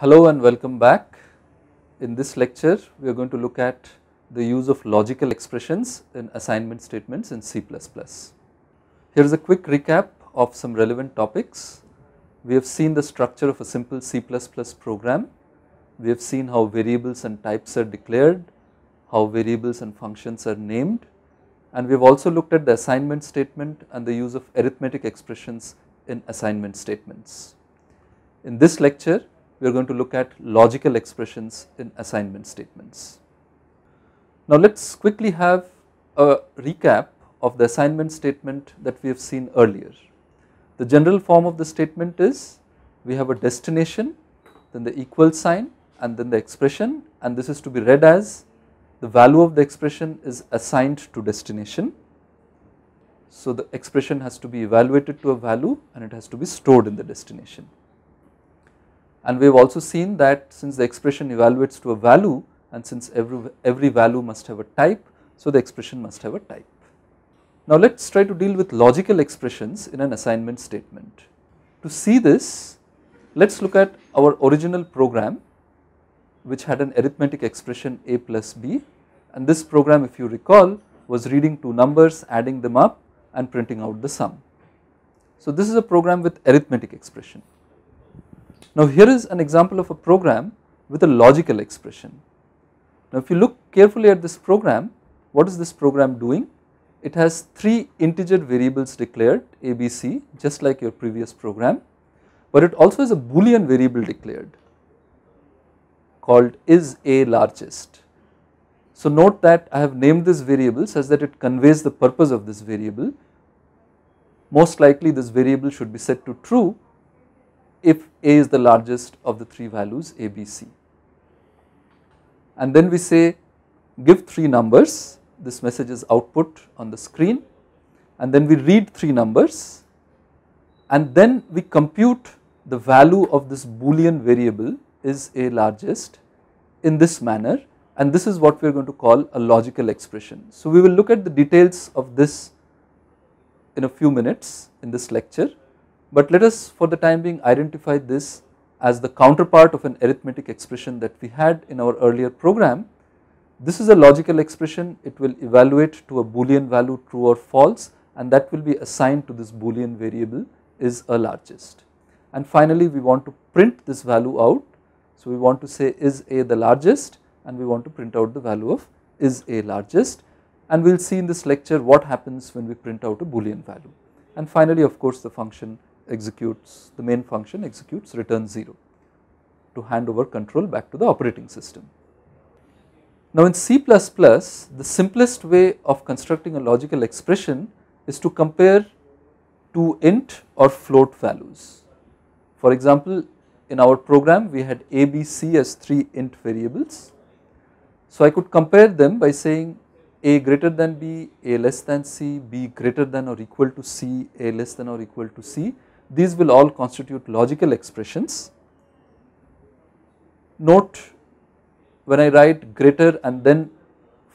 Hello and welcome back. In this lecture, we are going to look at the use of logical expressions in assignment statements in C++. Here is a quick recap of some relevant topics. We have seen the structure of a simple C++ program. We have seen how variables and types are declared, how variables and functions are named and we have also looked at the assignment statement and the use of arithmetic expressions in assignment statements. In this lecture, we are going to look at logical expressions in assignment statements. Now let us quickly have a recap of the assignment statement that we have seen earlier. The general form of the statement is we have a destination, then the equal sign and then the expression and this is to be read as the value of the expression is assigned to destination. So the expression has to be evaluated to a value and it has to be stored in the destination. And we have also seen that since the expression evaluates to a value and since every, every value must have a type, so the expression must have a type. Now let us try to deal with logical expressions in an assignment statement. To see this, let us look at our original program which had an arithmetic expression a plus b and this program if you recall was reading two numbers, adding them up and printing out the sum. So this is a program with arithmetic expression. Now here is an example of a program with a logical expression. Now if you look carefully at this program, what is this program doing? It has three integer variables declared A, B, C just like your previous program but it also has a boolean variable declared called is A largest. So note that I have named this variable such that it conveys the purpose of this variable. Most likely this variable should be set to true if A is the largest of the three values A, B, C. And then we say give three numbers, this message is output on the screen and then we read three numbers and then we compute the value of this boolean variable is A largest in this manner and this is what we are going to call a logical expression. So, we will look at the details of this in a few minutes in this lecture. But let us for the time being identify this as the counterpart of an arithmetic expression that we had in our earlier program. This is a logical expression, it will evaluate to a boolean value true or false and that will be assigned to this boolean variable is a largest. And finally, we want to print this value out. So, we want to say is A the largest and we want to print out the value of is A largest and we will see in this lecture what happens when we print out a boolean value. And finally, of course, the function executes the main function executes return 0 to hand over control back to the operating system. Now in C++ the simplest way of constructing a logical expression is to compare two int or float values. For example in our program we had a, b, c as 3 int variables. So I could compare them by saying a greater than b, a less than c, b greater than or equal to c, a less than or equal to c these will all constitute logical expressions. Note when I write greater and then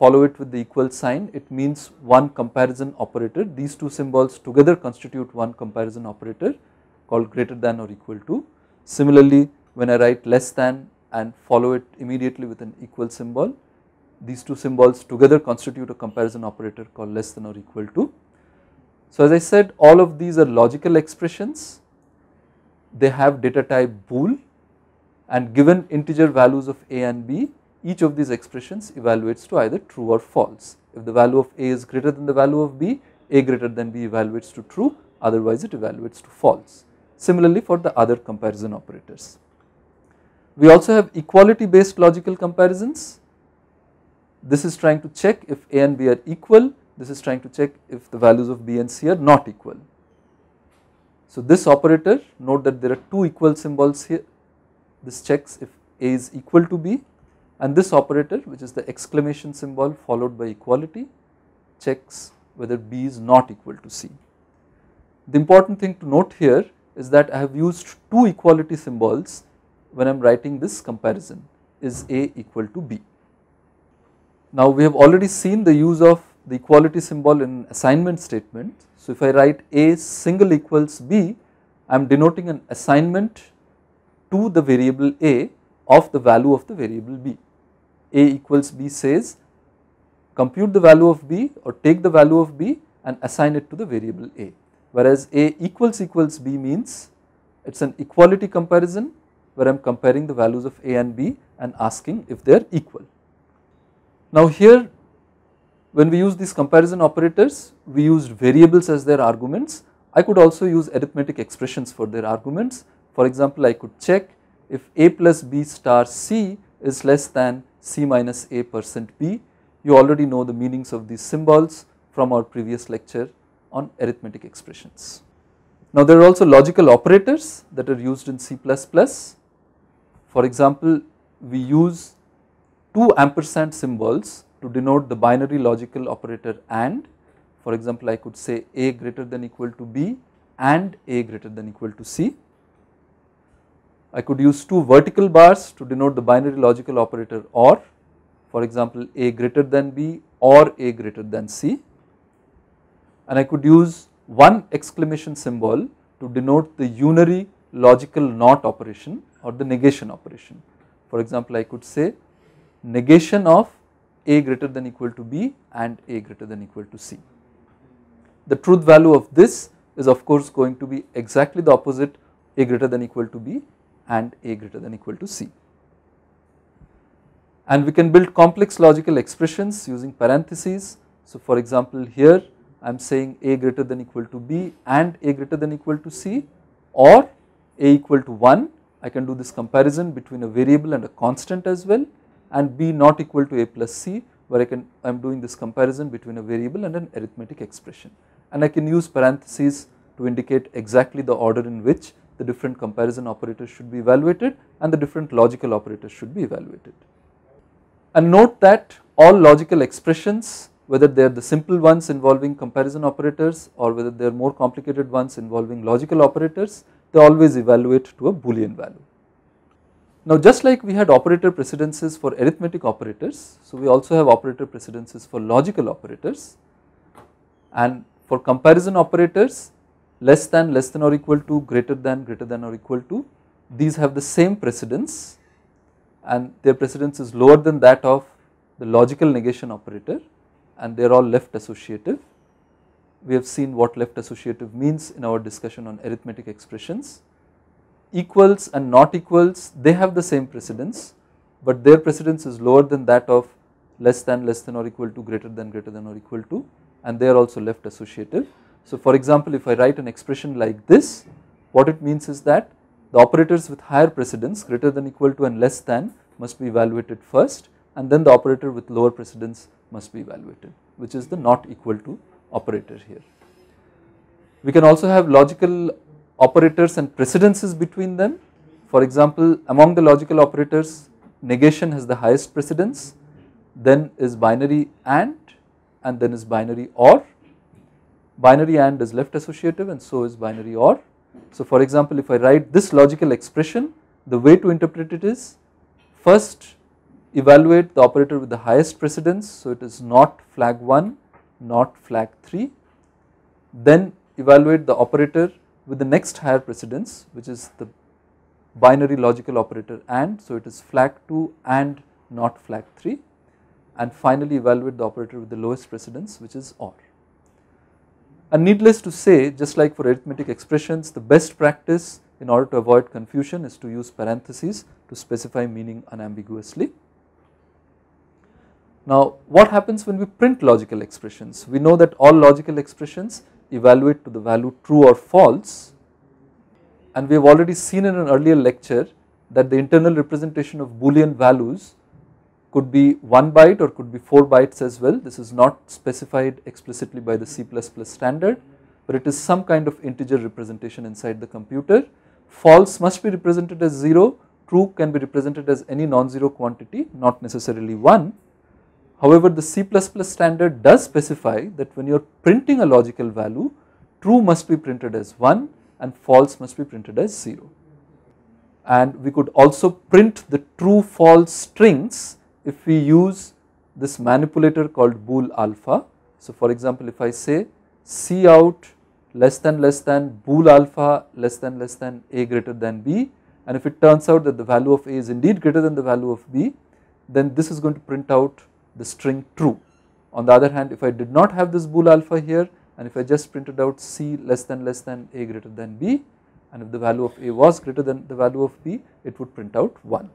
follow it with the equal sign, it means one comparison operator. These two symbols together constitute one comparison operator called greater than or equal to. Similarly, when I write less than and follow it immediately with an equal symbol, these two symbols together constitute a comparison operator called less than or equal to. So, as I said all of these are logical expressions, they have data type bool and given integer values of a and b each of these expressions evaluates to either true or false. If the value of a is greater than the value of b, a greater than b evaluates to true otherwise it evaluates to false. Similarly for the other comparison operators. We also have equality based logical comparisons. This is trying to check if a and b are equal this is trying to check if the values of B and C are not equal. So this operator, note that there are two equal symbols here. This checks if A is equal to B and this operator which is the exclamation symbol followed by equality checks whether B is not equal to C. The important thing to note here is that I have used two equality symbols when I am writing this comparison is A equal to B. Now we have already seen the use of the equality symbol in assignment statement. So, if I write A single equals B, I am denoting an assignment to the variable A of the value of the variable B. A equals B says compute the value of B or take the value of B and assign it to the variable A. Whereas A equals equals B means it is an equality comparison where I am comparing the values of A and B and asking if they are equal. Now here when we use these comparison operators, we used variables as their arguments. I could also use arithmetic expressions for their arguments. For example, I could check if A plus B star C is less than C minus A percent B. You already know the meanings of these symbols from our previous lecture on arithmetic expressions. Now there are also logical operators that are used in C++. For example, we use two ampersand symbols to denote the binary logical operator AND. For example, I could say A greater than equal to B and A greater than equal to C. I could use two vertical bars to denote the binary logical operator OR. For example, A greater than B or A greater than C. And I could use one exclamation symbol to denote the unary logical NOT operation or the negation operation. For example, I could say negation of a greater than equal to b and a greater than equal to c. The truth value of this is of course going to be exactly the opposite a greater than equal to b and a greater than equal to c. And we can build complex logical expressions using parentheses. So for example here I am saying a greater than equal to b and a greater than equal to c or a equal to 1 I can do this comparison between a variable and a constant as well and b not equal to a plus c where I can I am doing this comparison between a variable and an arithmetic expression and I can use parentheses to indicate exactly the order in which the different comparison operators should be evaluated and the different logical operators should be evaluated. And note that all logical expressions whether they are the simple ones involving comparison operators or whether they are more complicated ones involving logical operators they always evaluate to a boolean value. Now just like we had operator precedences for arithmetic operators, so we also have operator precedences for logical operators and for comparison operators less than, less than or equal to, greater than, greater than or equal to, these have the same precedence and their precedence is lower than that of the logical negation operator and they are all left associative. We have seen what left associative means in our discussion on arithmetic expressions equals and not equals they have the same precedence but their precedence is lower than that of less than less than or equal to greater than greater than or equal to and they are also left associative. So for example if I write an expression like this what it means is that the operators with higher precedence greater than equal to and less than must be evaluated first and then the operator with lower precedence must be evaluated which is the not equal to operator here. We can also have logical operators and precedences between them. For example, among the logical operators, negation has the highest precedence, then is binary and, and then is binary or. Binary and is left associative and so is binary or. So for example, if I write this logical expression, the way to interpret it is first evaluate the operator with the highest precedence, so it is not flag 1, not flag 3, then evaluate the operator with the next higher precedence which is the binary logical operator AND. So, it is flag 2 AND not flag 3 and finally evaluate the operator with the lowest precedence which is OR. And needless to say just like for arithmetic expressions the best practice in order to avoid confusion is to use parentheses to specify meaning unambiguously. Now what happens when we print logical expressions? We know that all logical expressions evaluate to the value true or false and we have already seen in an earlier lecture that the internal representation of boolean values could be 1 byte or could be 4 bytes as well. This is not specified explicitly by the C++ standard but it is some kind of integer representation inside the computer. False must be represented as 0, true can be represented as any non-zero quantity not necessarily 1 However, the C++ standard does specify that when you are printing a logical value, true must be printed as 1 and false must be printed as 0. And we could also print the true false strings if we use this manipulator called bool alpha. So, for example, if I say C out less than less than bool alpha less than less than A greater than B and if it turns out that the value of A is indeed greater than the value of B, then this is going to print out the string true. On the other hand if I did not have this bool alpha here and if I just printed out C less than less than A greater than B and if the value of A was greater than the value of B it would print out 1.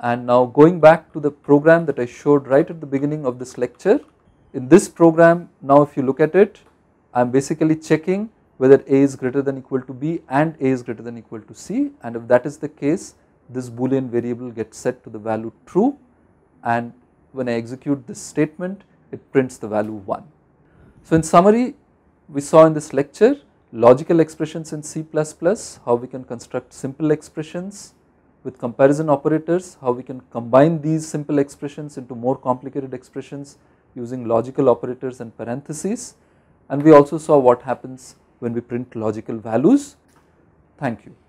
And now going back to the program that I showed right at the beginning of this lecture in this program now if you look at it I am basically checking whether A is greater than equal to B and A is greater than equal to C and if that is the case this boolean variable gets set to the value true and when I execute this statement it prints the value 1. So in summary we saw in this lecture logical expressions in C++, how we can construct simple expressions with comparison operators, how we can combine these simple expressions into more complicated expressions using logical operators and parentheses and we also saw what happens when we print logical values. Thank you.